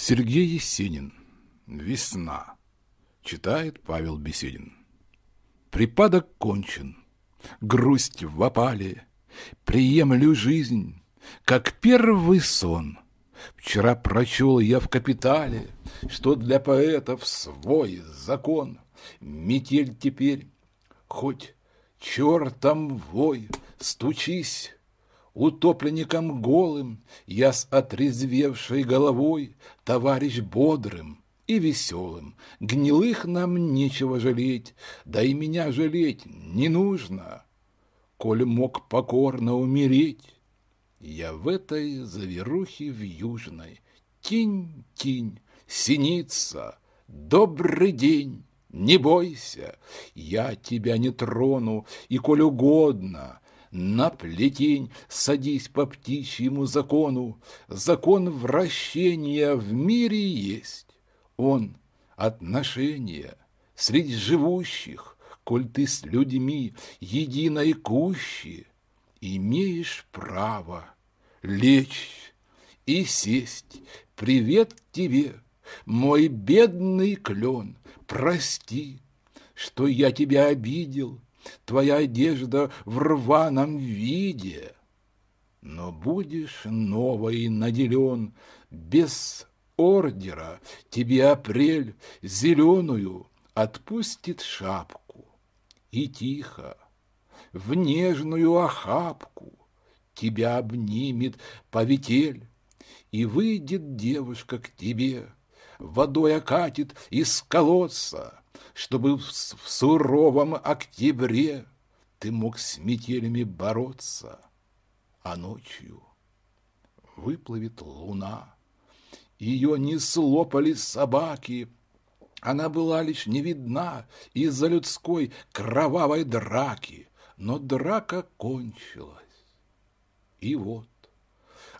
Сергей Есенин. Весна. Читает Павел Беседин. Припадок кончен. Грусть в опале. Приемлю жизнь, как первый сон. Вчера прочел я в «Капитале», Что для поэтов свой закон. Метель теперь, хоть чертом вой, Стучись, утопленником голым, я с отрезвевшей головой, товарищ бодрым и веселым. Гнилых нам нечего жалеть, да и меня жалеть не нужно, коль мог покорно умереть. Я в этой заверухе в южной, тинь-тинь, синица, добрый день. Не бойся, я тебя не трону, и, коль угодно, на плетень садись по птичьему закону. Закон вращения в мире есть. Он — отношение среди живущих, Коль ты с людьми единой кущи, Имеешь право лечь и сесть. Привет тебе, мой бедный клен, прости, Что я тебя обидел, твоя одежда в рваном виде, но будешь новой наделен без ордера тебе апрель зеленую отпустит шапку. И тихо, в нежную охапку, тебя обнимет повитель, и выйдет девушка к тебе, водой окатит из колодца, чтобы в суровом октябре ты мог с метелями бороться, а ночью выплывет луна. Ее не слопали собаки, она была лишь не видна из-за людской кровавой драки, но драка кончилась. И вот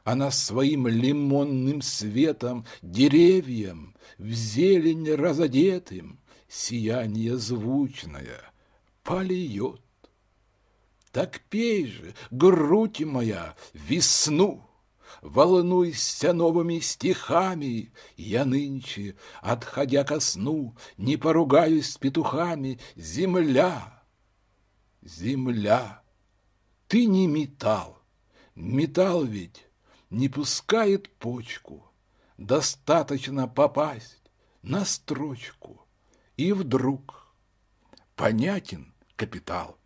она своим лимонным светом, деревьям, в зелень разодетым, сияние звучное, польет. Так пей же, грудь моя, весну, Волнуйся новыми стихами, Я нынче, отходя ко сну, Не поругаюсь с петухами, Земля, земля, ты не металл, Металл ведь не пускает почку, Достаточно попасть на строчку. И вдруг понятен капитал.